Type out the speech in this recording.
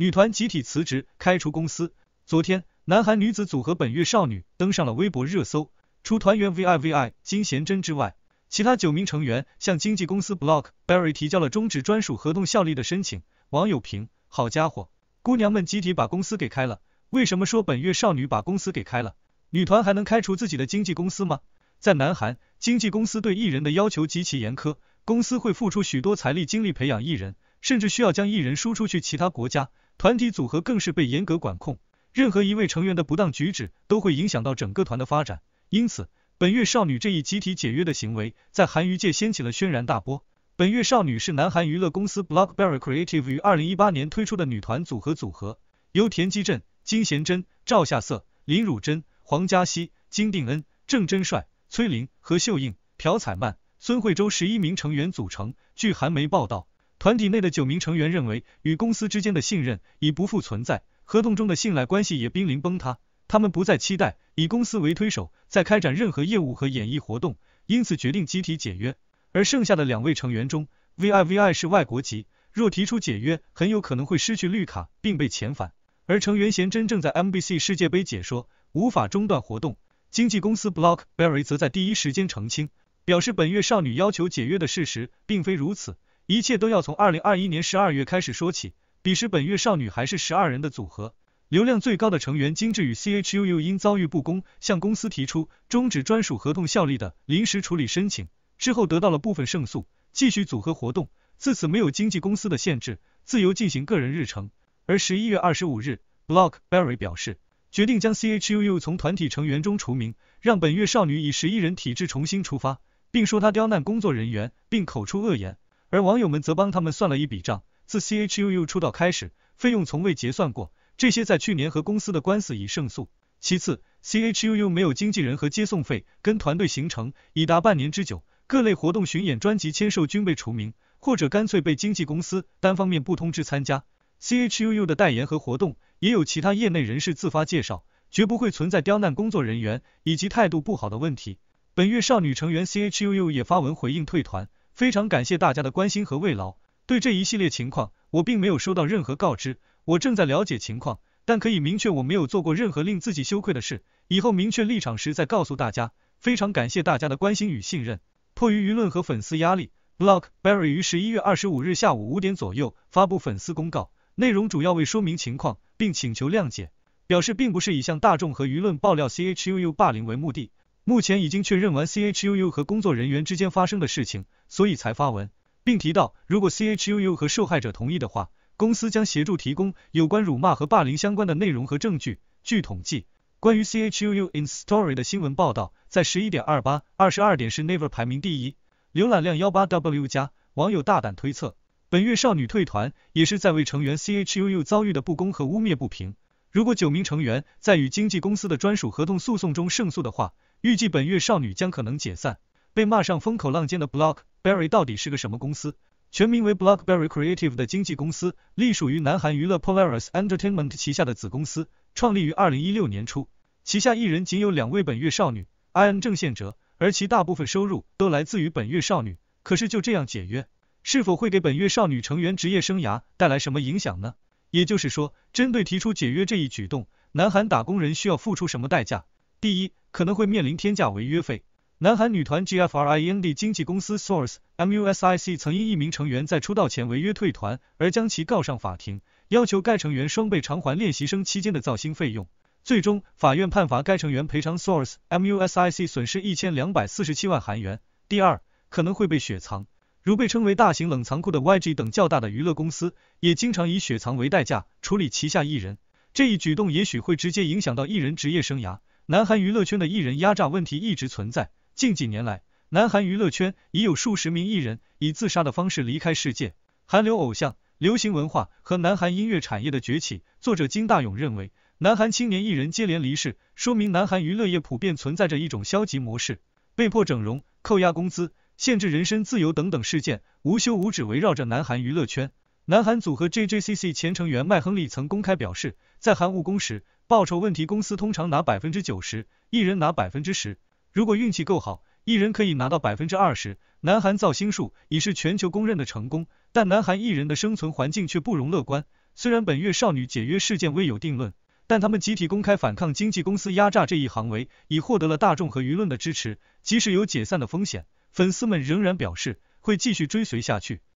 女团集体辞职，开除公司。昨天，南韩女子组合本月少女登上了微博热搜。除团员 V I V I 金贤珍之外，其他九名成员向经纪公司 Blockberry 提交了终止专属合同效力的申请。网友评好家伙，姑娘们集体把公司给开了。为什么说本月少女把公司给开了？女团还能开除自己的经纪公司吗？在南韩，经纪公司对艺人的要求极其严苛，公司会付出许多财力精力培养艺人。甚至需要将艺人输出去其他国家，团体组合更是被严格管控，任何一位成员的不当举止都会影响到整个团的发展。因此，本月少女这一集体解约的行为在韩娱界掀起了轩然大波。本月少女是南韩娱乐公司 Blockberry Creative 于二零一八年推出的女团组合，组合由田姬镇、金贤珍、赵夏瑟、林汝珍、黄嘉熙、金定恩、郑真帅、崔玲何秀英、朴彩曼、孙慧周十一名成员组成。据韩媒报道。团体内的九名成员认为，与公司之间的信任已不复存在，合同中的信赖关系也濒临崩塌。他们不再期待以公司为推手，再开展任何业务和演艺活动，因此决定集体解约。而剩下的两位成员中，V I V I 是外国籍，若提出解约，很有可能会失去绿卡并被遣返。而成员贤真正在 M B C 世界杯解说，无法中断活动。经纪公司 Blockberry 则在第一时间澄清，表示本月少女要求解约的事实并非如此。一切都要从二零二一年十二月开始说起。彼时，本月少女还是十二人的组合，流量最高的成员金智与 c h u u 因遭遇不公，向公司提出终止专属合同效力的临时处理申请，之后得到了部分胜诉，继续组合活动。自此，没有经纪公司的限制，自由进行个人日程。而十一月二十五日，Blockberry 表示决定将 CHUU 从团体成员中除名，让本月少女以十一人体制重新出发，并说他刁难工作人员，并口出恶言。而网友们则帮他们算了一笔账：自 C H U U 出道开始，费用从未结算过；这些在去年和公司的官司已胜诉。其次，C H U U 没有经纪人和接送费，跟团队形成已达半年之久，各类活动、巡演、专辑签售均被除名，或者干脆被经纪公司单方面不通知参加。C H U U 的代言和活动也有其他业内人士自发介绍，绝不会存在刁难工作人员以及态度不好的问题。本月，少女成员 C H U U 也发文回应退团。非常感谢大家的关心和慰劳。对这一系列情况，我并没有收到任何告知，我正在了解情况，但可以明确我没有做过任何令自己羞愧的事。以后明确立场时再告诉大家。非常感谢大家的关心与信任。迫于舆论和粉丝压力，Block b e r r y 于十一月二十五日下午五点左右发布粉丝公告，内容主要为说明情况，并请求谅解，表示并不是以向大众和舆论爆料 CHUU 霸凌为目的。目前已经确认完 CHUU 和工作人员之间发生的事情，所以才发文，并提到如果 CHUU 和受害者同意的话，公司将协助提供有关辱骂和霸凌相关的内容和证据。据统计，关于 CHUU in story 的新闻报道，在十一点二八二十二点是 Never 排名第一，浏览量幺八 W 加。网友大胆推测，本月少女退团也是在为成员 CHUU 遭遇的不公和污蔑不平。如果九名成员在与经纪公司的专属合同诉讼中胜诉的话，预计本月少女将可能解散。被骂上风口浪尖的 Blockberry 到底是个什么公司？全名为 Blockberry Creative 的经纪公司，隶属于南韩娱乐 Polaris Entertainment 旗下的子公司，创立于二零一六年初。旗下艺人仅有两位本月少女，IN 正宪哲，而其大部分收入都来自于本月少女。可是就这样解约，是否会给本月少女成员职业生涯带来什么影响呢？也就是说，针对提出解约这一举动，南韩打工人需要付出什么代价？第一，可能会面临天价违约费。南韩女团 G F R I N D 经纪公司 Source M U S I C 曾因一名成员在出道前违约退团而将其告上法庭，要求该成员双倍偿还练习生期间的造星费用。最终，法院判罚该成员赔偿 Source M U S I C 损失一千两百四十七万韩元。第二，可能会被雪藏。如被称为大型冷藏库的 Y G 等较大的娱乐公司，也经常以雪藏为代价处理旗下艺人。这一举动也许会直接影响到艺人职业生涯。南韩娱乐圈的艺人压榨问题一直存在。近几年来，南韩娱乐圈已有数十名艺人以自杀的方式离开世界。韩流偶像、流行文化和南韩音乐产业的崛起，作者金大勇认为，南韩青年艺人接连离世，说明南韩娱乐业普遍存在着一种消极模式，被迫整容、扣押工资、限制人身自由等等事件无休无止，围绕着南韩娱乐圈。南韩组合 J J C C 前成员麦亨利曾公开表示，在韩务工时，报酬问题公司通常拿百分之九十，艺人拿百分之十。如果运气够好，艺人可以拿到百分之二十。南韩造星术已是全球公认的成功，但南韩艺人的生存环境却不容乐观。虽然本月少女解约事件未有定论，但他们集体公开反抗经纪公司压榨这一行为，已获得了大众和舆论的支持。即使有解散的风险，粉丝们仍然表示会继续追随下去。